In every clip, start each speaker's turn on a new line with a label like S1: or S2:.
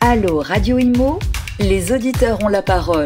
S1: Allô Radio Imo, les auditeurs ont la parole.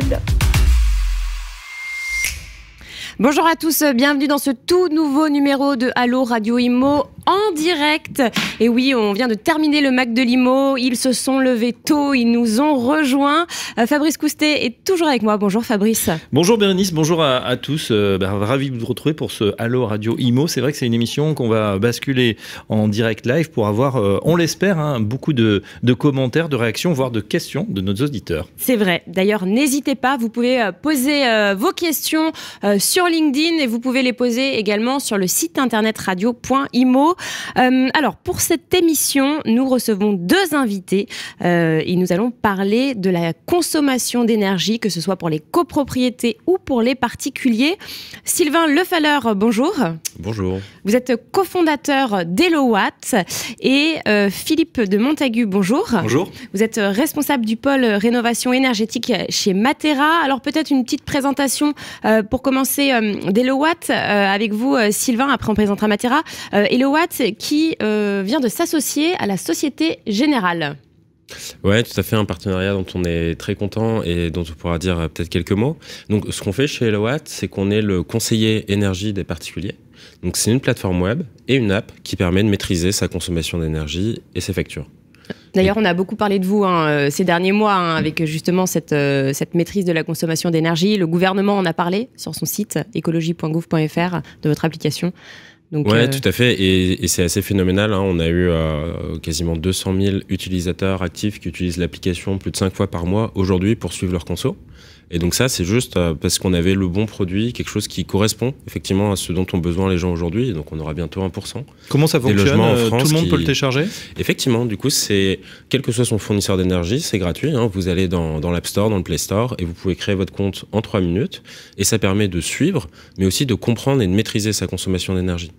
S1: Bonjour à tous, bienvenue dans ce tout nouveau numéro de Allo Radio Imo en direct. Et oui, on vient de terminer le Mac de Limo. Ils se sont levés tôt, ils nous ont rejoints. Euh, Fabrice Coustet est toujours avec moi. Bonjour Fabrice.
S2: Bonjour Bérénice, bonjour à, tous. Euh, ben, ravi de vous retrouver pour ce Allo Radio Imo. C'est vrai que c'est une émission qu'on va basculer en direct live pour avoir, euh, on l'espère, hein, beaucoup de, commentaires, de réactions, voire de questions de nos auditeurs.
S1: C'est vrai. D'ailleurs, n'hésitez pas, vous pouvez poser vos questions sur LinkedIn et vous pouvez les poser également sur le site internet radio.imo. Euh, alors, pour cette émission, nous recevons deux invités euh, et nous allons parler de la consommation d'énergie, que ce soit pour les copropriétés ou pour les particuliers. Sylvain Lefaleur, bonjour. Bonjour. Vous êtes cofondateur d'Elowatt et euh, Philippe de Montagu, bonjour. Bonjour. Vous êtes responsable du pôle rénovation énergétique chez Matera. Alors, peut-être une petite présentation pour commencer d'Elowatt avec vous, Sylvain, après on présentera Matera. Elowatt, qui euh, vient de s'associer à la Société Générale.
S3: Ouais, tout à fait, un partenariat dont on est très content et dont on pourra dire euh, peut-être quelques mots. Donc, ce qu'on fait chez Watt, c'est qu'on est le conseiller énergie des particuliers. Donc, c'est une plateforme web et une app qui permet de maîtriser sa consommation d'énergie et ses factures.
S1: D'ailleurs, on a beaucoup parlé de vous hein, euh, ces derniers mois, hein, avec mm. justement cette, cette, maîtrise de la consommation d'énergie. Le gouvernement en a parlé sur son site écologie.gouv.fr de votre application. Euh, tout
S3: à fait. Et, c'est assez phénoménal. Hein. On a eu euh, quasiment 200 000 utilisateurs actifs qui utilisent l'application plus de cinq fois par mois aujourd'hui pour suivre leur conso. Et donc ça, c'est juste euh, parce qu'on avait le bon produit, quelque chose qui correspond effectivement à ce dont ont besoin les gens aujourd'hui. Donc on aura bientôt 1%. Comment ça fonctionne Tout le monde peut le télécharger Effectivement, du coup, c'est quel que soit son fournisseur d'énergie, c'est gratuit. Hein. Vous allez dans, dans l'App Store, dans le Play Store, et vous pouvez créer votre compte en trois minutes. Et ça permet de suivre, mais aussi de comprendre et de maîtriser sa consommation d'énergie.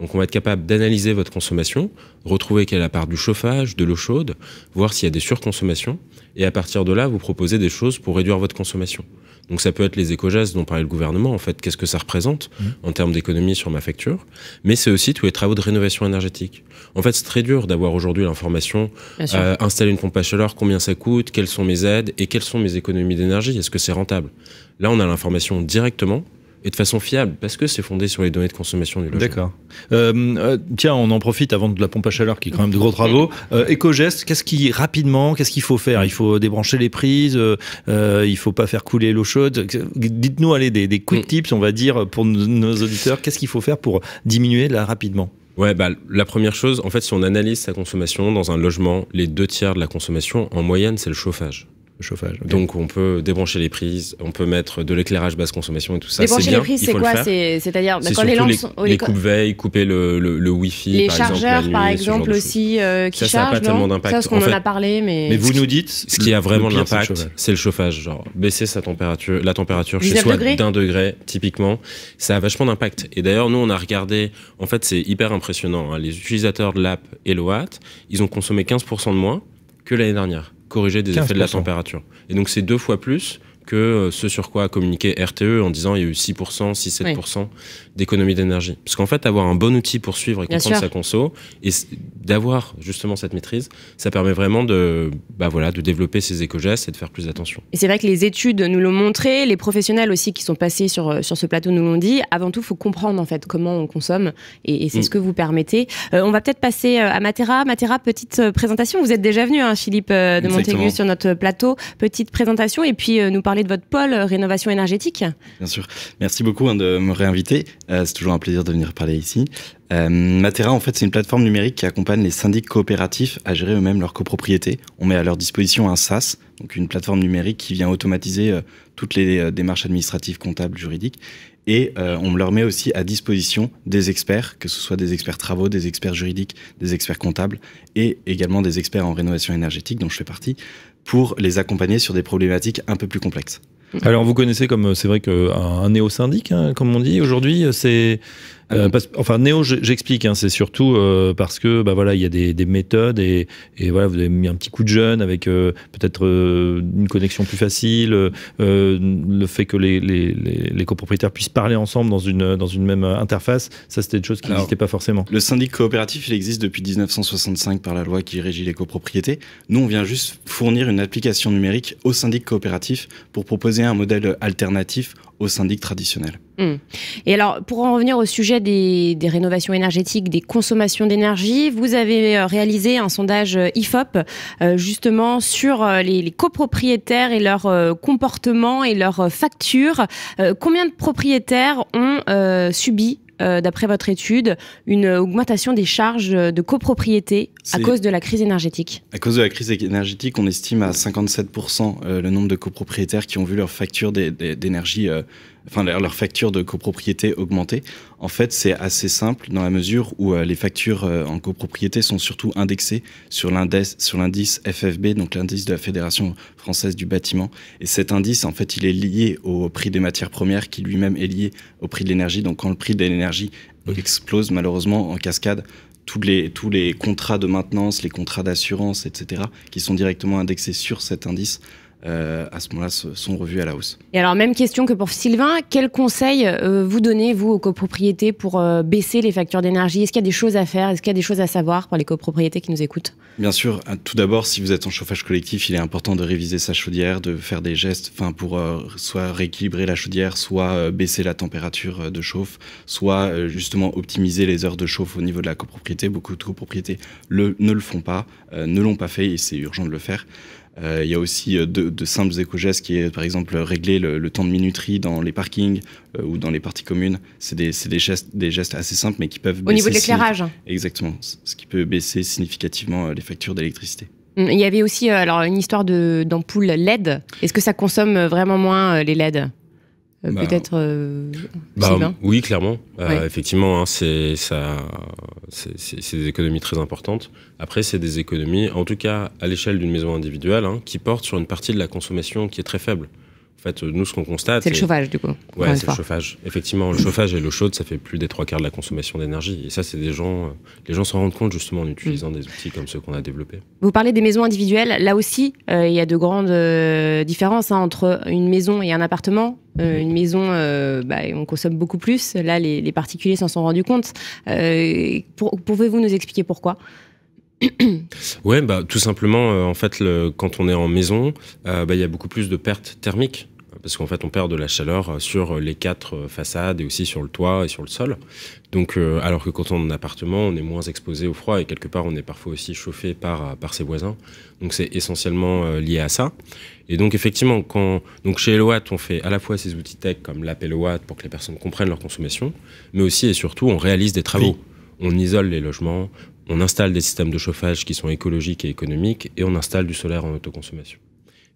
S3: Donc on va être capable d'analyser votre consommation, retrouver quelle est la part du chauffage, de l'eau chaude, voir s'il y a des surconsommations, et à partir de là, vous proposer des choses pour réduire votre consommation. Donc ça peut être les éco-gestes dont parlait le gouvernement, en fait, qu'est-ce que ça représente mmh. en termes d'économie sur ma facture, mais c'est aussi tous les travaux de rénovation énergétique. En fait, c'est très dur d'avoir aujourd'hui l'information, euh, installer une pompe à chaleur, combien ça coûte, quelles sont mes aides et quelles sont mes économies d'énergie, est-ce que c'est rentable Là, on a l'information directement et de façon fiable, parce que c'est fondé sur les données de consommation du logement. D'accord. Euh, euh, tiens, on en
S2: profite avant de la pompe à chaleur, qui est quand même de gros travaux. Euh, éco qu'est-ce qui, rapidement, qu'est-ce qu'il faut faire Il faut débrancher les prises, euh, il faut pas faire couler l'eau chaude. Dites-nous, allez, des, quick mm. tips, on va dire,
S3: pour nos, auditeurs, qu'est-ce qu'il faut faire pour diminuer là rapidement Ouais, bah, la première chose, en fait, si on analyse sa consommation dans un logement, les deux tiers de la consommation, en moyenne, c'est le chauffage chauffage. Donc on peut débrancher les prises, on peut mettre de l'éclairage basse consommation et tout ça. Débrancher les prises, c'est quoi C'est-à-dire bah, quand les lampes les, coupes veilles, couper le, le, le Wi-Fi. Les chargeurs, par exemple, aussi euh, qui chargent. Ça n'a pas tellement d'impact. qu'on en, en, a parlé, mais. Mais vous nous dites, ce qui a vraiment l'impact, c'est le chauffage. Genre baisser sa température, la température chez soi d'un degré, typiquement, ça a vachement d'impact. Et d'ailleurs, nous, on a regardé. En fait, c'est hyper impressionnant. Hein. Les utilisateurs de l'app Eloat, ils ont consommé 15% de moins que l'année dernière corriger des effets de la température. Et donc c'est deux fois plus que euh, ce sur quoi a communiqué RTE en disant il y a eu 6%, 6-7% d'économie d'énergie. Parce qu'en fait, avoir un bon outil pour suivre et comprendre sa conso et d'avoir justement cette maîtrise, ça permet vraiment de, bah voilà, de développer ses éco-gestes et de faire plus attention.
S1: Et c'est vrai que les études nous l'ont montré, les professionnels aussi qui sont passés sur, euh, sur ce plateau nous l'ont dit. Avant tout, il faut comprendre en fait comment on consomme et, c'est mm. ce que vous permettez. Euh, on va peut-être passer à Matera. Matera, petite présentation. Vous êtes déjà venu, hein, Philippe de Montaigu, sur notre plateau. Petite présentation et puis nous parler de votre pôle euh, rénovation énergétique.
S4: Bien sûr. Merci beaucoup hein, de me réinviter. Euh, c'est toujours un plaisir de venir parler ici. Euh, Matera, en fait, c'est une plateforme numérique qui accompagne les syndics coopératifs à gérer eux-mêmes leurs copropriétés. On met à leur disposition un SaaS, donc une plateforme numérique qui vient automatiser toutes les démarches administratives, comptables, juridiques. Et on leur met aussi à disposition des experts, que ce soit des experts travaux, des experts juridiques, des experts comptables et également des experts en rénovation énergétique dont je fais partie pour les accompagner sur des problématiques un peu plus complexes.
S2: Alors vous connaissez comme euh, c'est vrai qu'un euh, néo-syndic, hein, comme on dit aujourd'hui, euh, c'est euh, enfin, Néo, j'explique, hein, c'est surtout euh, parce que bah, voilà, il y a des, méthodes et, et, voilà, vous avez mis un petit coup de jeune avec euh, peut-être une connexion plus facile, le fait que les, copropriétaires puissent parler ensemble dans une, dans une même interface, ça c'était des choses qui n'existaient pas forcément. Le syndic coopératif,
S4: il existe depuis 1965 par la loi qui régit les copropriétés. Nous, on vient juste fournir une application numérique au syndic coopératif pour proposer un modèle alternatif au syndic traditionnel.
S1: Hmm. Et alors, pour en revenir au sujet des, rénovations énergétiques, des consommations d'énergie, vous avez euh, réalisé un sondage euh, IFOP euh, justement sur les, copropriétaires et leur comportement et leurs factures. combien de propriétaires ont subi euh, d'après votre étude, une augmentation des charges de copropriété à cause de la crise énergétique
S4: À cause de la crise énergétique, on estime à 57% euh, le nombre de copropriétaires qui ont vu leur facture d'énergie euh, enfin leur facture de copropriété augmentées. En fait, c'est assez simple dans la mesure où euh, les factures euh, en copropriété sont surtout indexées sur l'indice FFB, donc l'indice de la Fédération française du bâtiment. Et cet indice, en fait, il est lié au prix des matières premières, qui lui-même est lié au prix de l'énergie. Donc, quand le prix de l'énergie explose, malheureusement, en cascade, tous les contrats de maintenance, les contrats d'assurance, etc., qui sont directement indexés sur cet indice, euh, à ce moment-là sont revus à la hausse.
S1: Et alors, même question que pour Sylvain, quel conseils euh, vous donnez, vous, aux copropriétés pour euh, baisser les factures d'énergie Est-ce qu'il y a des choses à faire Est-ce qu'il y a des choses à savoir pour les copropriétés qui nous écoutent
S4: Bien sûr, tout d'abord, si vous êtes en chauffage collectif, il est important de réviser sa chaudière, de faire des gestes pour soit rééquilibrer la chaudière, soit baisser la température de chauffe, soit justement optimiser les heures de chauffe au niveau de la copropriété. Beaucoup de copropriétés ne le font pas, ne l'ont pas fait et c'est urgent de le faire. Euh, il y a aussi euh, de, simples éco-gestes qui est, par exemple, régler le, temps de minuterie dans les parkings euh, ou dans les parties communes. C'est des, des, gestes, assez simples, mais qui peuvent... Au niveau de l'éclairage. Exactement, ce qui peut baisser significativement les factures d'électricité.
S1: Hum, il y avait aussi alors une histoire d'ampoule LED. Est-ce que ça consomme vraiment moins les LED euh, bah, peut-être euh, bah, Oui, clairement.
S3: Euh, effectivement, hein, c'est des économies très importantes. Après, c'est des économies, en tout cas à l'échelle d'une maison individuelle, hein, qui portent sur une partie de la consommation qui est très faible. En fait, nous, ce qu'on constate. C'est le chauffage, du coup. Ouais, c'est le chauffage. Effectivement, le chauffage et l'eau chaude, ça fait plus des trois quarts de la consommation d'énergie. Et ça, c'est des gens. Euh, les gens s'en rendent compte justement en utilisant mm. des outils comme ceux qu'on a développés.
S1: Vous parlez des maisons individuelles. Là aussi, euh, il y a de grandes euh, différences hein, entre une maison et un appartement. Mm-hmm. une maison, bah, on consomme beaucoup plus. Là, les, particuliers s'en sont rendus compte. Pouvez-vous nous expliquer pourquoi
S3: ouais, bah, tout simplement, en fait, le, quand on est en maison, bah, il y a beaucoup plus de pertes thermiques parce qu'en fait on perd de la chaleur euh, sur euh, les quatre euh, façades et aussi sur le toit et sur le sol. Donc alors que quand on est en appartement, on est moins exposé au froid et quelque part on est parfois aussi chauffé par par ses voisins. Donc c'est essentiellement lié à ça. Et donc effectivement quand donc chez Eloat on fait à la fois ces outils tech comme l'app Eloat pour que les personnes comprennent leur consommation, mais aussi et surtout on réalise des travaux. On isole les logements, on installe des systèmes de chauffage qui sont écologiques et économiques et on installe du solaire en autoconsommation.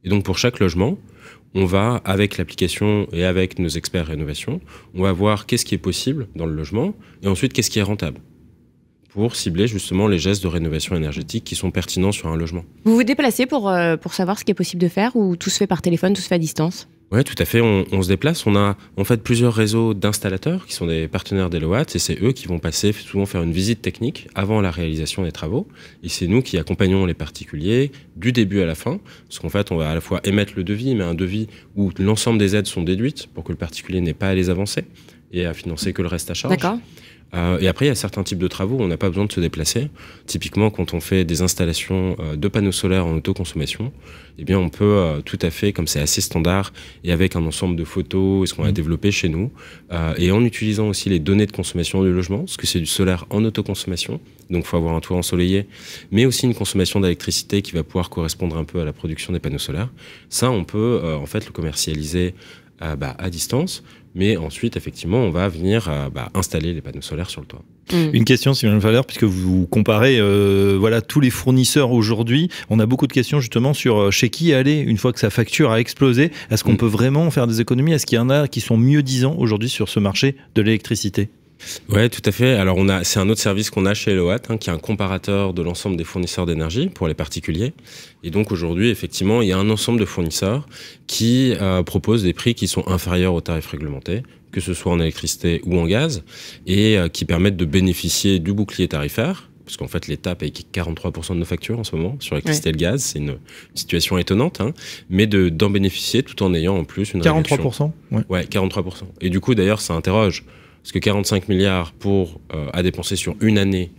S3: Et donc pour chaque logement, on va, avec l'application et avec nos experts rénovation, on va voir qu'est-ce qui est possible dans le logement et ensuite qu'est-ce qui est rentable pour cibler justement les gestes de rénovation énergétique qui sont pertinents sur un logement.
S1: Vous vous déplacez pour, euh, pour savoir ce qui est possible de faire ou tout se fait par téléphone, tout se fait à distance
S3: oui, tout à fait. On, se déplace. On a en fait plusieurs réseaux d'installateurs qui sont des partenaires d'Eloat et c'est eux qui vont passer souvent faire une visite technique avant la réalisation des travaux. Et c'est nous qui accompagnons les particuliers du début à la fin. Parce qu'en fait, on va à la fois émettre le devis, mais un devis où l'ensemble des aides sont déduites pour que le particulier n'ait pas à les avancer et à financer que le reste à charge. D'accord. Euh, et après, il y a certains types de travaux où on n'a pas besoin de se déplacer. Typiquement, quand on fait des installations euh, de panneaux solaires en autoconsommation, eh bien, on peut euh, tout à fait, comme c'est assez standard, et avec un ensemble de photos, et ce qu'on a mmh. développé chez nous, et en utilisant aussi les données de consommation du logement, parce que c'est du solaire en autoconsommation, donc il faut avoir un toit ensoleillé, mais aussi une consommation d'électricité qui va pouvoir correspondre un peu à la production des panneaux solaires. Ça, on peut en fait le commercialiser bah, à distance, mais ensuite, effectivement, on va venir euh, bah, installer les panneaux solaires sur le toit.
S2: Mm. Une question, Sylvain Valère, puisque vous comparez euh, voilà, tous les fournisseurs aujourd'hui. On a beaucoup de questions justement sur euh, chez qui aller une fois que sa facture a explosé. Est-ce qu'on mm. peut vraiment faire des économies Est-ce qu'il y en a qui sont mieux disants aujourd'hui sur ce marché de
S3: l'électricité oui, tout à fait. Alors, on c'est un autre service qu'on a chez Eloat, hein, qui est un comparateur de l'ensemble des fournisseurs d'énergie pour les particuliers. Et donc, aujourd'hui, effectivement, il y a un ensemble de fournisseurs qui euh, proposent des prix qui sont inférieurs aux tarifs réglementés, que ce soit en électricité ou en gaz, et euh, qui permettent de bénéficier du bouclier tarifaire parce qu'en fait l'État paye 43% de nos factures en ce moment sur l'électricité et le gaz, c'est une situation étonnante, hein. mais d'en bénéficier tout en ayant en plus une 43% réduction. ouais. 43%. Et du coup d'ailleurs ça interroge parce que 45 milliards pour, euh, à dépenser sur une année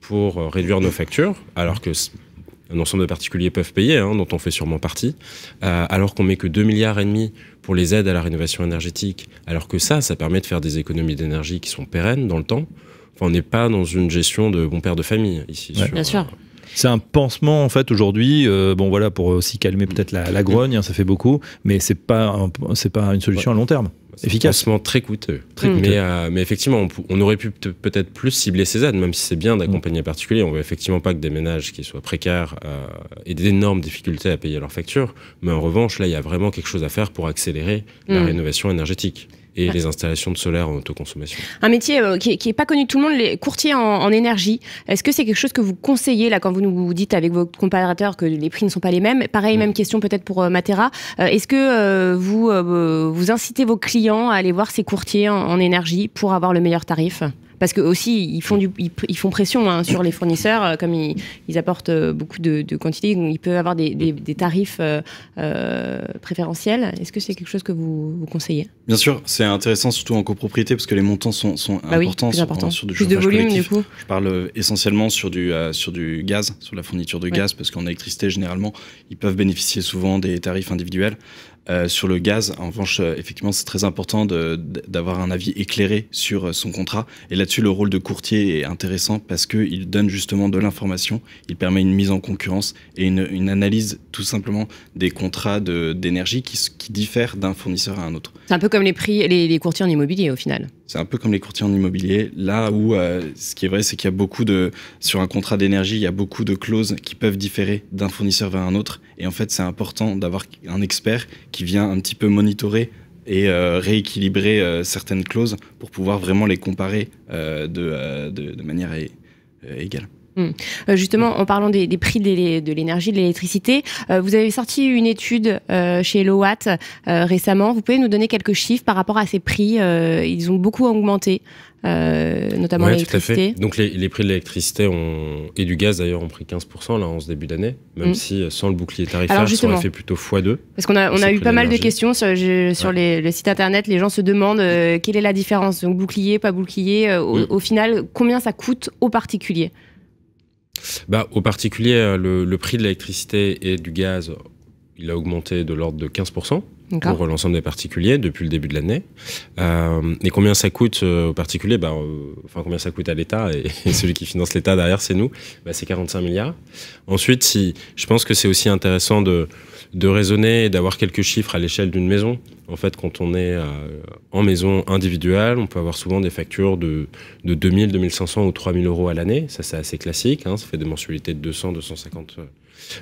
S3: pour euh, réduire nos factures, alors que un ensemble de particuliers peuvent payer, hein, dont on fait sûrement partie, euh, alors qu'on met que 2 milliards et demi pour les aides à la rénovation énergétique, alors que ça, ça permet de faire des économies d'énergie qui sont pérennes dans le temps. Enfin, on n'est pas dans une gestion de bon père de famille ici. Bien sûr. C'est un pansement en fait aujourd'hui. bon voilà pour aussi calmer peut-être
S2: la, grogne, hein, ça fait beaucoup, mais c'est pas c'est pas une solution à long terme efficacement
S3: très coûteux. Euh, mais, effectivement, on, aurait pu peut-être plus cibler ces aides, même si c'est bien d'accompagner mmh. particulier. On veut effectivement pas que des ménages qui soient précaires euh, aient d'énormes difficultés à payer leurs factures. Mais en revanche, là, il y a vraiment quelque chose à faire pour accélérer la mm. rénovation énergétique et les installations de solaire en autoconsommation.
S1: Un métier euh, qui n'est pas connu de tout le monde, les courtiers en, énergie. Est-ce que c'est quelque chose que vous conseillez là quand vous nous dites avec vos comparateurs que les prix ne sont pas les mêmes Pareil, même question peut-être pour euh, Matera. Euh, est-ce que vous, vous incitez vos clients à aller voir ces courtiers en énergie pour avoir le meilleur tarif parce que aussi ils font mm. ils, font pression hein, sur les fournisseurs, euh, comme ils, apportent euh, beaucoup de, de quantité, donc ils avoir des, tarifs euh, préférentiels. Est-ce que c'est quelque chose que vous, conseillez
S4: Bien sûr, c'est intéressant surtout en copropriété parce que les montants sont, bah importants, sur, du Je parle essentiellement sur du sur du gaz, sur la fourniture de gaz, parce qu'en électricité généralement ils peuvent bénéficier souvent des tarifs individuels. Euh, sur le gaz, en revanche, euh, effectivement, c'est très important d'avoir un avis éclairé sur euh, son contrat. Et là-dessus, le rôle de courtier est intéressant parce qu'il donne justement de l'information, il permet une mise en concurrence et une, analyse tout simplement des contrats d'énergie qui, diffèrent d'un fournisseur à un autre.
S1: C'est un peu comme les prix, les courtiers en immobilier au final.
S4: C'est un peu comme les courtiers en immobilier. Là où euh, ce qui est vrai, c'est qu'il y a beaucoup de. Sur un contrat d'énergie, il y a beaucoup de clauses qui peuvent différer d'un fournisseur vers un autre. Et en fait, c'est important d'avoir un expert qui vient un petit peu monitorer et euh, rééquilibrer euh, certaines clauses pour pouvoir vraiment les comparer de, de, manière égale.
S1: Hmm. Euh, justement, en parlant des, prix de l'énergie, de l'électricité, euh, vous avez sorti une étude euh, chez Lowatt récemment. Vous pouvez nous donner quelques chiffres par rapport à ces prix Ils ont beaucoup augmenté, notamment l'électricité.
S3: Donc les, prix de l'électricité ont... et du gaz d'ailleurs ont pris 15% là en ce début d'année, même hmm. si sans le bouclier tarifaire, ça aurait fait plutôt x2. Parce
S1: qu'on a, eu pas mal de questions sur, les, le site internet. Les gens se demandent quelle est la différence, donc bouclier, pas bouclier. Hmm. au final, combien ça coûte aux particuliers
S3: bah, Aux particulier euh, le, prix de l'électricité et du gaz, il a augmenté de l'ordre de 15% pour l'ensemble des particuliers depuis le début de l'année. Euh, et combien ça coûte euh, aux particuliers bah, Enfin, combien ça coûte à l'État et, celui qui finance l'État derrière, c'est nous. Bah, c'est 45 milliards. Ensuite, si, je pense que c'est aussi intéressant de, de raisonner et d'avoir quelques chiffres à l'échelle d'une maison. En fait, quand on est euh, en maison individuelle, on peut avoir souvent des factures de, de 2000, 2500 ou 3000 euros à l'année. Ça, c'est assez classique. Hein. Ça fait des mensualités de 200, 250 euh,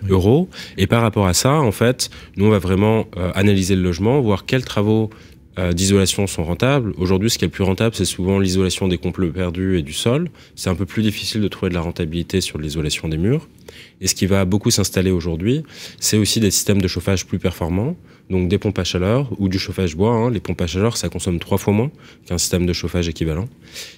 S3: euros. Et par rapport à ça, en fait, nous, on va vraiment euh, analyser le logement, voir quels travaux euh, d'isolation sont rentables. Aujourd'hui, ce qui est plus rentable, c'est souvent l'isolation des complots perdus et du sol. C'est un peu plus difficile de trouver de la rentabilité sur l'isolation des murs. Et ce qui va beaucoup s'installer aujourd'hui, c'est aussi des systèmes de chauffage plus performants, donc des pompes à chaleur ou du chauffage bois. Hein. Les pompes à chaleur, ça consomme trois fois moins qu'un système de chauffage équivalent.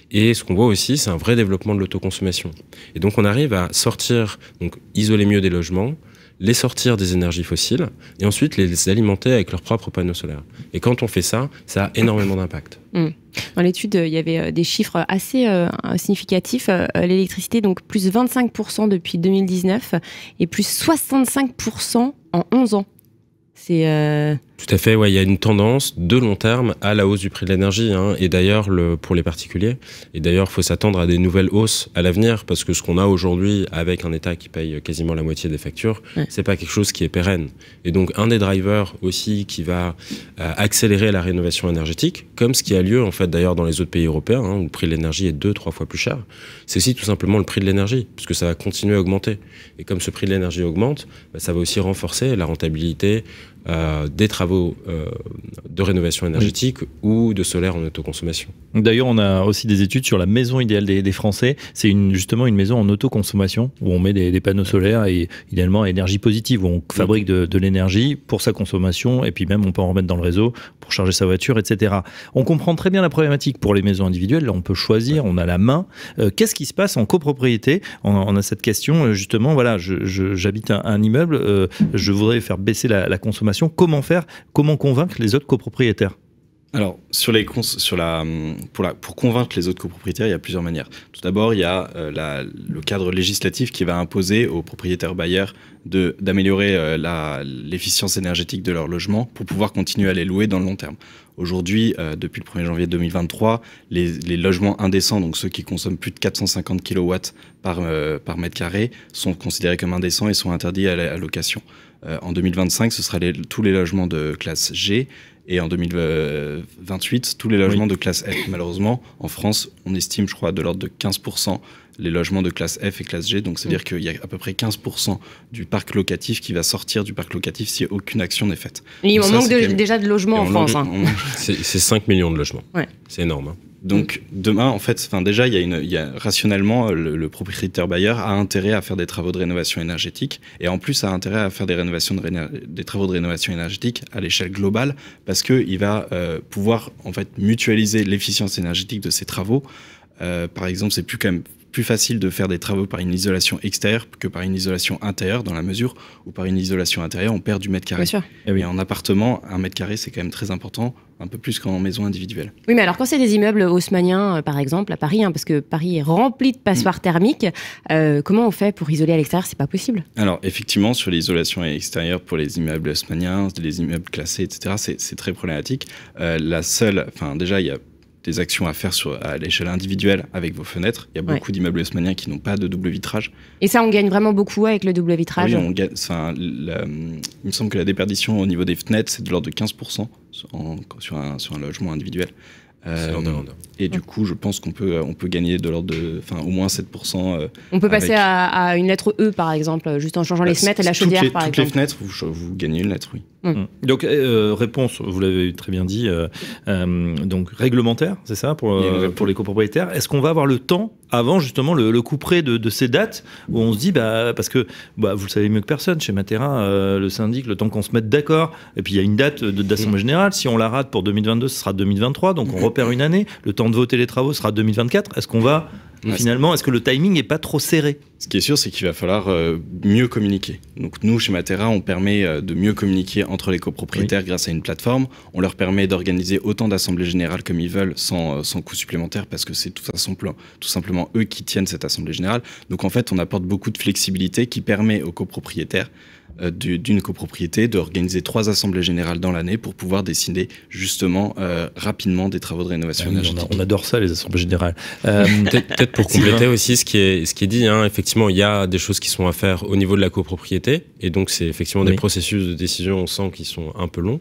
S3: Et ce qu'on voit aussi, c'est un vrai développement de l'autoconsommation. Et donc on arrive à sortir, donc isoler mieux des logements, les sortir des énergies fossiles et ensuite les alimenter avec leurs propres panneaux solaires. Et quand on fait ça, ça a énormément d'impact.
S1: Mm. Dans l'étude, euh, il y avait euh, des chiffres assez euh, significatifs. L'électricité, donc plus 25% depuis 2019 et plus 65% en 11 ans. C'est.
S3: Tout à fait, ouais, il y a une tendance de long terme à la hausse du prix de l'énergie, hein. et d'ailleurs le, pour les particuliers. Et d'ailleurs, il faut s'attendre à des nouvelles hausses à l'avenir, parce que ce qu'on a aujourd'hui avec un État qui paye quasiment la moitié des factures, c'est pas quelque chose qui est pérenne. Et donc, un des drivers aussi qui va euh, accélérer la rénovation énergétique, comme ce qui a lieu en fait d'ailleurs dans les autres pays européens, hein, où le prix de l'énergie est deux, trois fois plus cher, c'est aussi tout simplement le prix de l'énergie, puisque ça va continuer à augmenter. Et comme ce prix de l'énergie augmente, bah, ça va aussi renforcer la rentabilité euh, des travaux euh, de rénovation énergétique ou de solaire en autoconsommation.
S2: D'ailleurs, on a aussi des études sur la maison idéale des, Français. C'est une, justement une maison en autoconsommation où on met des, panneaux solaires et idéalement à énergie positive, où on fabrique de, l'énergie pour sa consommation et puis même on peut en remettre dans le réseau pour charger sa voiture, etc. On comprend très bien la problématique pour les maisons individuelles. Là, on peut choisir, on a la main. Euh, qu'est-ce qui se passe en copropriété on, a cette question justement. Voilà, j'habite un, un, immeuble, je voudrais faire baisser la consommation comment faire, comment convaincre les autres copropriétaires alors, sur les
S4: pour, convaincre les autres copropriétaires, il y a plusieurs manières. Tout d'abord, il y a euh, le cadre législatif qui va imposer aux propriétaires bailleurs d'améliorer euh, l'efficience énergétique de leur logement pour pouvoir continuer à les louer dans le long terme. Aujourd'hui, euh, depuis le 1er janvier 2023, les, logements indécents, donc ceux qui consomment plus de 450 kW par, mètre carré, sont considérés comme indécents et sont interdits à la location. Euh, en 2025, ce sera tous les logements de classe G et en 2028, tous les logements de classe F. Malheureusement, en France, on estime, je crois, de l'ordre de 15% les logements de classe F et classe G. Donc, c'est-à-dire mm. qu'il y a à peu près 15% du parc locatif qui va sortir du parc locatif si aucune action n'est faite. Il on manque déjà de logements en France. Hein. C'est 5 millions de logements. C'est énorme. Hein. Donc demain, en fait, déjà, il y a rationnellement, le, propriétaire bailleur a intérêt à faire des travaux de rénovation énergétique et en plus a intérêt à faire des rénovations des travaux de rénovation énergétique à l'échelle globale parce que il va euh, pouvoir en fait mutualiser l'efficience énergétique de ses travaux. Euh, par exemple, c'est plus quand même plus facile de faire des travaux par une isolation extérieure que par une isolation intérieure, dans la mesure où par une isolation intérieure, on perd du mètre carré. Et oui, en appartement, un mètre carré, c'est quand même très important un peu plus qu'en maison individuelle.
S1: Oui, mais alors quand c'est des immeubles haussmanniens, euh, par exemple, à Paris, hein, parce que Paris est rempli de passoires mm. thermiques, euh, comment on fait pour isoler à l'extérieur C'est pas possible.
S4: Alors effectivement, sur l'isolation extérieure pour les immeubles haussmanniens, les immeubles classés, etc., c'est très problématique. Euh, la seule, enfin déjà, il y a des actions à faire à l'échelle individuelle avec vos fenêtres. Il y a beaucoup d'immeubles haussmanniens qui n'ont pas de double vitrage.
S1: Et ça, on gagne vraiment beaucoup avec le double ah vitrage Oui,
S4: il me semble que la déperdition au niveau des fenêtres, c'est de l'ordre de 15% sur, un, sur, un, logement individuel. Euh, et du coup, je pense qu'on peut, on peut gagner de l'ordre de, enfin, au moins 7%. Euh, on peut passer
S1: à, une lettre E, par exemple, juste en changeant les bah, fenêtres et la chaudière, par toutes exemple. Toutes
S2: les fenêtres, vous, vous gagnez une lettre, oui.
S1: Mm.
S3: Mm.
S2: Donc, euh, euh, réponse, vous l'avez très bien dit, euh, donc réglementaire, c'est ça, pour, pour les copropriétaires. Est-ce qu'on va avoir le temps avant justement le, le coup près de, ces dates où on se dit, bah, parce que bah, vous le savez mieux que personne, chez Matera, le syndic, le temps qu'on se mette d'accord, et puis il y a une date d'assemblée mm. générale, si on la rate pour 2022, ce sera 2023, donc on repère une année, le temps de voter les travaux sera 2024. Est-ce qu'on va finalement, est-ce que le timing n'est pas trop serré Ce qui est sûr, c'est qu'il va falloir euh, mieux communiquer. Donc nous, chez Matera, on permet euh, de mieux communiquer
S4: entre les copropriétaires grâce à une plateforme. On leur permet d'organiser autant d'assemblées générales comme ils veulent sans, euh, coût supplémentaire parce que c'est tout, tout, simplement eux qui tiennent cette assemblée générale. Donc en fait, on apporte beaucoup de flexibilité qui permet aux copropriétaires euh, d'une copropriété, d'organiser trois assemblées générales dans l'année pour pouvoir décider justement euh, rapidement des travaux de rénovation ah,
S3: On adore ça, les assemblées générales. Euh, peut-être pour compléter aussi ce qui est, ce qui est dit, hein, effectivement, il y a des choses qui sont à faire au niveau de la copropriété, et donc c'est effectivement des processus de décision, on sent qu'ils sont un peu longs.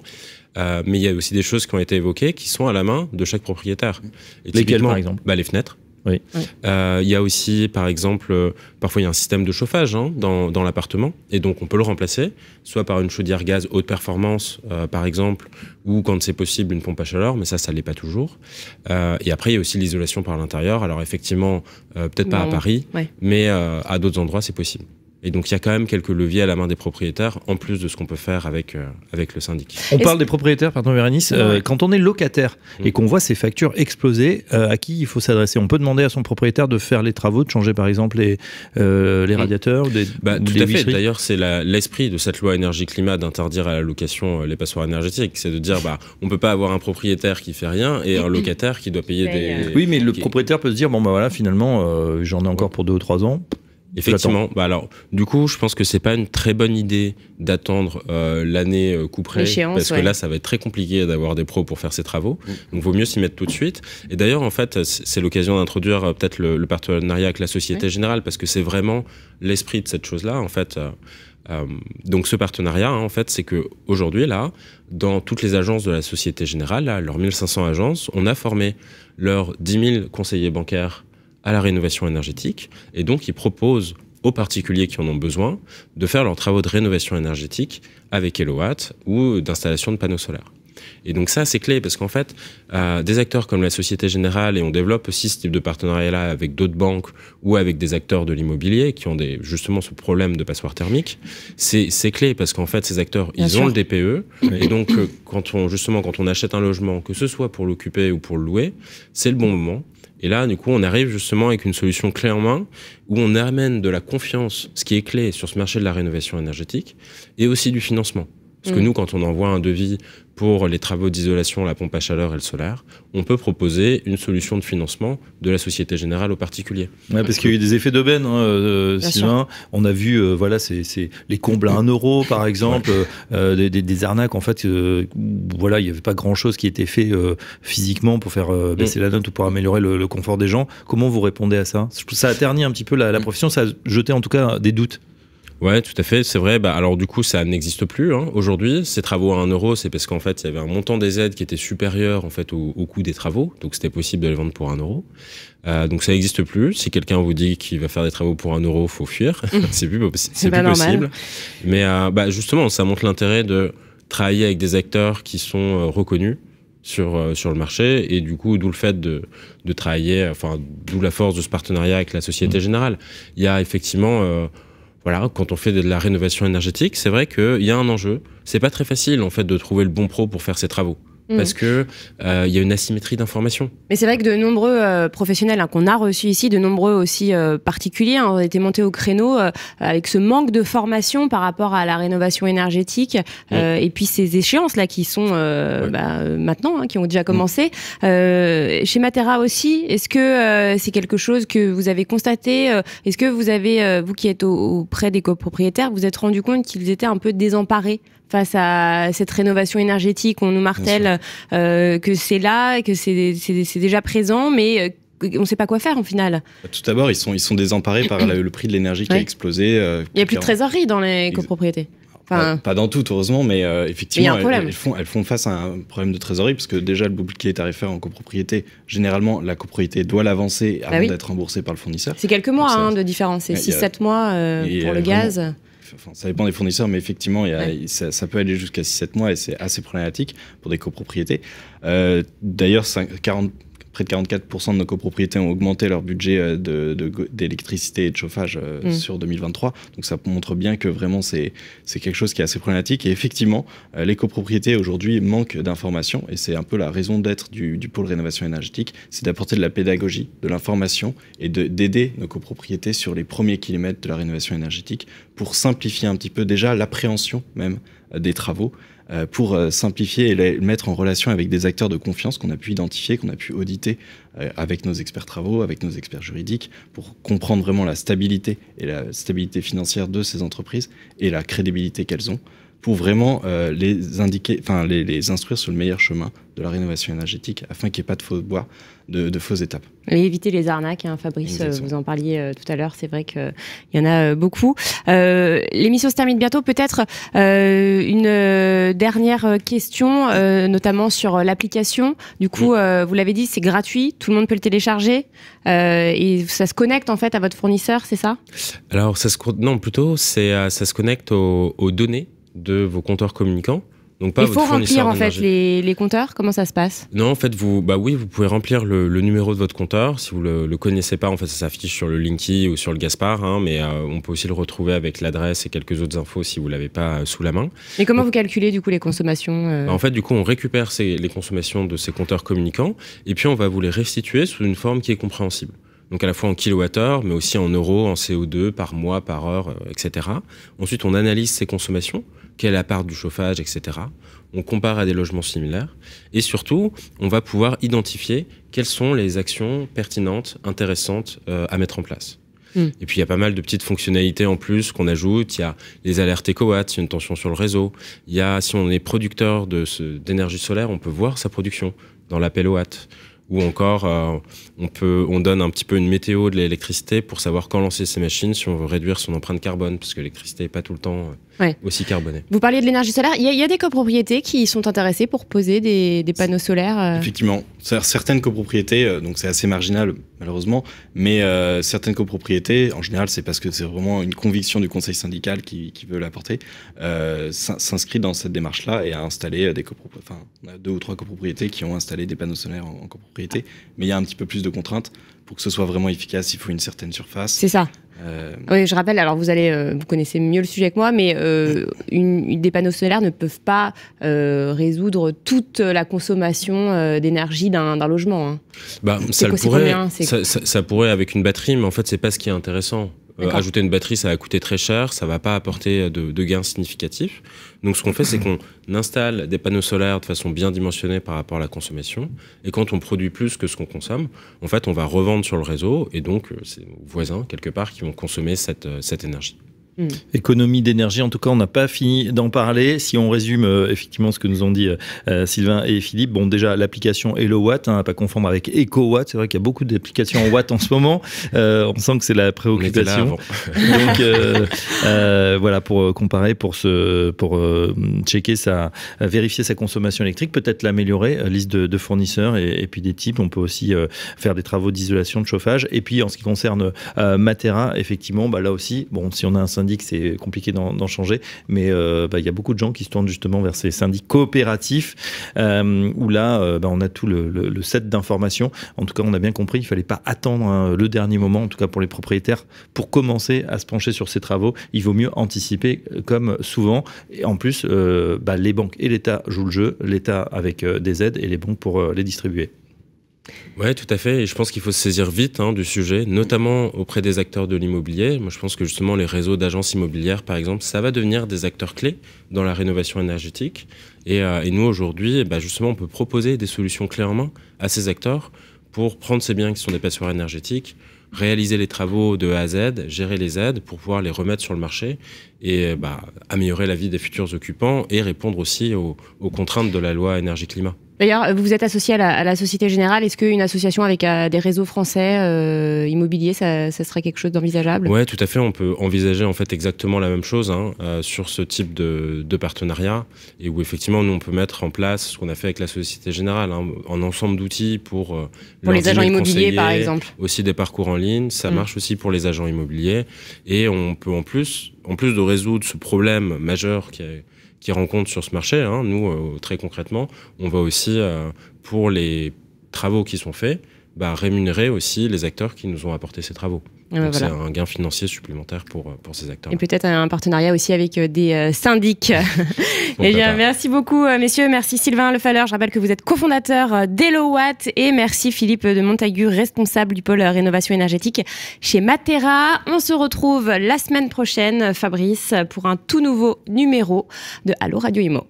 S3: mais il y a aussi des choses qui ont été évoquées qui sont à la main de chaque propriétaire. Et Lesquelles, par exemple bah, Les fenêtres. Oui. Il euh, y a aussi, par exemple, euh, parfois il y a un système de chauffage hein, dans, l'appartement, et donc on peut le remplacer, soit par une chaudière gaz haute performance, euh, par exemple, ou quand c'est possible, une pompe à chaleur, mais ça, ça ne l'est pas toujours. et après, il y a aussi l'isolation par l'intérieur. Alors effectivement, peut-être pas à Paris, mais à d'autres endroits, c'est possible. Et donc il y a quand même quelques leviers à la main des propriétaires, en plus de ce qu'on peut faire avec, euh, avec le syndic. On parle des
S2: propriétaires, pardon Véronice, euh, quand on est locataire mm. et qu'on voit ces factures exploser, euh, à qui il faut s'adresser On peut demander à son propriétaire de faire les travaux, de changer par exemple les, les mm. radiateurs des, bah, Tout à fait, d'ailleurs
S3: c'est l'esprit de cette loi énergie-climat d'interdire à la location les passoires énergétiques, c'est de dire bah, on ne peut pas avoir un propriétaire qui fait rien et un locataire qui doit payer des... Oui mais
S2: le propriétaire peut se dire, bon bah, voilà finalement j'en ai encore pour deux ou trois ans, Effectivement.
S3: Bah, alors, du coup, je pense que c'est pas une très bonne idée d'attendre euh, l'année l'année euh, près, parce que là, ça va être très compliqué d'avoir des pros pour faire ces travaux. Donc, mm. Donc, vaut mieux s'y mettre tout de suite. Et d'ailleurs, en fait, c'est l'occasion d'introduire euh, peut-être le, partenariat avec la Société Générale, parce que c'est vraiment l'esprit de cette chose-là, en fait. donc ce partenariat, hein, en fait, c'est que aujourd'hui là, dans toutes les agences de la Société Générale, leurs 1500 agences, on a formé leurs 10 000 conseillers bancaires à la rénovation énergétique. Et donc, ils proposent aux particuliers qui en ont besoin de faire leurs travaux de rénovation énergétique avec Eloat ou d'installation de panneaux solaires. Et donc ça, c'est clé parce qu'en fait, euh, des acteurs comme la Société Générale, et on développe aussi ce type de partenariat-là avec d'autres banques ou avec des acteurs de l'immobilier qui ont justement ce problème de passoire thermique, c'est clé parce qu'en fait, ces acteurs, ils ont le DPE. Et donc, euh, quand on, justement, quand on achète un logement, que ce soit pour l'occuper ou pour le louer, c'est le bon moment et là, du coup, on arrive justement avec une solution clé en main où on amène de la confiance, ce qui est clé sur ce marché de la rénovation énergétique, et aussi du financement. Parce que mm. nous, quand on envoie un devis pour les travaux d'isolation, la pompe à chaleur et le solaire, on peut proposer une solution de financement de la Société Générale aux particuliers.
S2: parce qu'il y a eu des effets d'aubaine, hein, euh, Sylvain. On a vu euh, voilà, c'est les combles à 1 euro, par exemple, euh, des, arnaques, en fait, voilà, il n'y avait pas grand-chose qui était fait physiquement pour faire baisser mm. la note ou pour améliorer le, confort des gens. Comment vous répondez à ça Ça a terni un petit peu la, la mm. profession, ça a jeté
S3: en tout cas des doutes. Ouais, tout à fait, c'est vrai. Bah, alors du coup, ça n'existe plus hein. aujourd'hui. Ces travaux à 1 euro, c'est parce qu'en fait, il y avait un montant des aides qui était supérieur en fait au, coût des travaux, donc c'était possible de les vendre pour 1 euro. Euh, donc ça n'existe plus. Si quelqu'un vous dit qu'il va faire des travaux pour 1 euro, faut fuir. Mmh. c'est plus, c'est plus possible. Mais euh, bah, justement, ça montre l'intérêt de travailler avec des acteurs qui sont euh, reconnus sur, euh, sur le marché et du coup d'où le fait de, de travailler, enfin d'où la force de ce partenariat avec la Société mmh. Générale. Il y a effectivement voilà, quand on fait de la rénovation énergétique, c'est vrai qu'il y a un enjeu. C'est pas très facile en fait de trouver le bon pro pour faire ses travaux. Mm. parce que il euh, y a une asymétrie d'information.
S1: Mais c'est vrai que de nombreux euh, professionnels hein, qu'on a reçus ici, de nombreux aussi euh, particuliers hein, ont été montés au créneau avec ce manque de formation par rapport à la rénovation énergétique mm. et puis ces échéances là qui sont bah, maintenant, hein, qui ont déjà mm. commencé. chez Matera aussi, est-ce que c'est quelque chose que vous avez constaté Est-ce que vous avez, vous qui êtes auprès des copropriétaires, vous êtes rendu compte qu'ils étaient un peu désemparés face à cette rénovation énergétique. On nous martèle euh, que c'est là, que c'est déjà présent, mais euh, on ne sait pas quoi faire au final.
S4: Bah, tout d'abord, ils sont, ils sont désemparés par le prix de l'énergie qui a explosé. Euh, il n'y a plus de trésorerie
S1: dans les copropriétés.
S4: Enfin, pas, dans tout, heureusement, mais effectivement, elles, font, face à un problème de trésorerie, parce que déjà, le bouclier tarifaire en copropriété, généralement, la copropriété doit l'avancer bah avant d'être remboursée par le fournisseur. C'est quelques
S1: mois hein, de différence, c'est 6-7 mois pour le gaz
S4: ça dépend des fournisseurs, mais effectivement, ça, peut aller jusqu'à 6-7 mois et c'est assez problématique pour des copropriétés. Euh, D'ailleurs, 40 près de 44% de nos copropriétés ont augmenté leur budget euh, d'électricité et de chauffage euh, mm. sur 2023. Donc ça montre bien que vraiment c'est quelque chose qui est assez problématique. Et effectivement, euh, les copropriétés aujourd'hui manquent d'informations et c'est un peu la raison d'être du, du, pôle rénovation énergétique, c'est d'apporter de la pédagogie, de l'information et d'aider nos copropriétés sur les premiers kilomètres de la rénovation énergétique pour simplifier un petit peu déjà l'appréhension même des travaux euh, pour euh, simplifier et les mettre en relation avec des acteurs de confiance qu'on a pu identifier, qu'on a pu auditer euh, avec nos experts travaux, avec nos experts juridiques, pour comprendre vraiment la stabilité et la stabilité financière de ces entreprises et la crédibilité qu'elles ont pour vraiment euh, les indiquer, enfin les, instruire sur le meilleur chemin de la rénovation énergétique afin qu'il n'y ait pas de faux bois, de, fausses étapes.
S1: Et éviter les arnaques, hein, Fabrice, euh, vous en parliez euh, tout à l'heure, c'est vrai qu'il y en a beaucoup. L'émission se termine bientôt, peut-être une dernière question, notamment sur l'application. Du coup, vous l'avez dit, c'est gratuit, tout le monde peut le télécharger et ça se connecte en fait à votre fournisseur, c'est ça
S3: Alors, ça se, non, plutôt, ça se connecte aux données de vos compteurs communicants. Donc pas Il faut remplir en fait
S1: les, compteurs Comment ça se passe
S3: Non, en fait, vous, bah oui, vous pouvez remplir le, numéro de votre compteur. Si vous ne le connaissez pas, en fait, ça s'affiche sur le Linky ou sur le Gaspard, hein, mais euh, on peut aussi le retrouver avec l'adresse et quelques autres infos si vous l'avez pas euh, sous la main.
S1: Et comment vous calculez du coup les consommations euh bah, En fait,
S3: du coup, on récupère ces, les consommations de ces compteurs communicants et puis on va vous les restituer sous une forme qui est compréhensible donc à la fois en kilowattheure, mais aussi en euros, en CO2, par mois, par heure, etc. Ensuite, on analyse ces consommations quelle la part du chauffage, etc. On compare à des logements similaires. Et surtout, on va pouvoir identifier quelles sont les actions pertinentes, intéressantes euh, à mettre en place. Hmm. Et puis il y a pas mal de petites fonctionnalités en plus qu'on ajoute. Il y a les alertes éco-watts, y a une tension sur le réseau. Il y a, si on est producteur d'énergie solaire, on peut voir sa production dans l'appel au ou encore euh, on, peut, on donne un petit peu une météo de l'électricité pour savoir quand lancer ses machines si on veut réduire son empreinte carbone, parce que l'électricité n'est pas tout le temps euh, aussi carboné.
S1: Vous parliez de l'énergie solaire. Il y, a des copropriétés qui sont intéressées pour poser des, panneaux solaires euh
S3: Effectivement. Certaines copropriétés,
S4: euh, donc c'est assez marginal malheureusement, mais euh, certaines copropriétés, en général c'est parce que c'est vraiment une conviction du conseil syndical qui, veut l'apporter, s'inscrit dans cette démarche-là et a installé des copropriétés, enfin deux ou trois copropriétés qui ont installé des panneaux solaires en copropriété, mais il y a un petit peu plus de contraintes pour que ce soit vraiment efficace, il faut une certaine surface. C'est ça. Euh,
S1: oui, je rappelle, alors vous, allez, euh, vous connaissez mieux le sujet que moi, mais euh, une, des panneaux solaires ne peuvent pas résoudre toute la consommation d'énergie d'un logement. Hein. Bah, ça, pourrait, ça,
S3: ça, pourrait avec une batterie, mais en fait, c'est pas ce qui est intéressant. Euh, ajouter une batterie, ça va coûter très cher, ça ne va pas apporter euh, de, gains significatifs. Donc ce qu'on fait, c'est qu'on installe des panneaux solaires de façon bien dimensionnée par rapport à la consommation. Et quand on produit plus que ce qu'on consomme, en fait, on va revendre sur le réseau et donc euh, c'est nos voisins quelque part qui vont consommer cette énergie.
S2: Hmm. Économie
S3: d'énergie, en tout cas, on n'a pas fini d'en parler. Si on résume euh,
S2: effectivement ce que nous ont dit euh, euh, Sylvain et Philippe, bon, déjà l'application HelloWatt, hein, à pas conforme avec EcoWatt, c'est vrai qu'il y a beaucoup d'applications en Watt en ce moment. on sent que c'est la préoccupation. Donc voilà, pour comparer, pour, se, pour checker sa, vérifier sa consommation électrique, peut-être l'améliorer, liste de, fournisseurs et, puis des types. On peut aussi faire des travaux d'isolation, de chauffage. Et puis en ce qui concerne Matera, effectivement, bah, là aussi, bon, si on a un syndicat, que c'est compliqué d'en changer, mais euh, bah, il y a beaucoup de gens qui se tournent justement vers ces syndics coopératifs, euh, où là, euh, bah, on a tout le, set d'informations. En tout cas, on a bien compris, il fallait pas attendre hein, le dernier moment, en tout cas pour les propriétaires, pour commencer à se pencher sur ces travaux. Il vaut mieux anticiper, comme souvent. Et en plus, bah, les banques et l'État jouent le jeu, l'État avec
S3: des aides et les banques pour les distribuer. Oui, tout à fait. Et je pense qu'il faut se saisir vite hein, du sujet, notamment auprès des acteurs de l'immobilier. Moi, je pense que justement, les réseaux d'agences immobilières, par exemple, ça va devenir des acteurs clés dans la rénovation énergétique. Et, euh, nous, aujourd'hui, eh ben, justement, on peut proposer des solutions clés main à ces acteurs pour prendre ces biens qui sont des passoires énergétiques, réaliser les travaux de A à Z, gérer les aides pour pouvoir les remettre sur le marché et euh, bah, améliorer la vie des futurs occupants et répondre aussi aux contraintes de la loi énergie-climat.
S1: D'ailleurs, euh, vous êtes associé à la, Société Générale. Est-ce qu'une association avec euh, des réseaux français euh, immobiliers, ça, serait quelque chose d'envisageable Oui,
S3: tout à fait. On peut envisager en fait exactement la même chose hein, sur ce type de, partenariat et où effectivement, nous, on peut mettre en place ce qu'on a fait avec la Société Générale, hein, un ensemble d'outils pour, pour les agents immobiliers, par exemple. Aussi des parcours en ligne. Ça mm. marche aussi pour les agents immobiliers. Et on peut en plus, en plus de résoudre ce problème majeur qui est qui rencontrent sur ce marché. Hein, nous, euh, très concrètement, on va aussi, euh, pour les travaux qui sont faits, bah, rémunérer aussi les acteurs qui nous ont apporté ces travaux c'est un gain financier supplémentaire pour, euh,
S1: ces acteurs. Et peut-être un partenariat aussi avec euh, des euh, syndics. eh bien, merci beaucoup, messieurs. Merci Sylvain Lefaleur. Je rappelle que vous êtes cofondateur d'EloWatt. Et merci Philippe de Montagu, responsable du pôle rénovation énergétique chez Matera. On se retrouve la semaine prochaine, Fabrice, pour un tout nouveau numéro de Allo Radio Imo.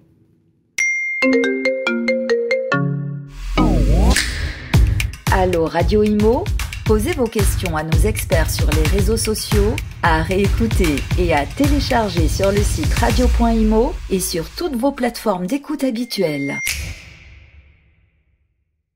S1: Allo Radio Imo Posez vos questions à nos experts sur les réseaux sociaux, à réécouter et à télécharger sur le site radio.imo et sur toutes vos plateformes d'écoute habituelles.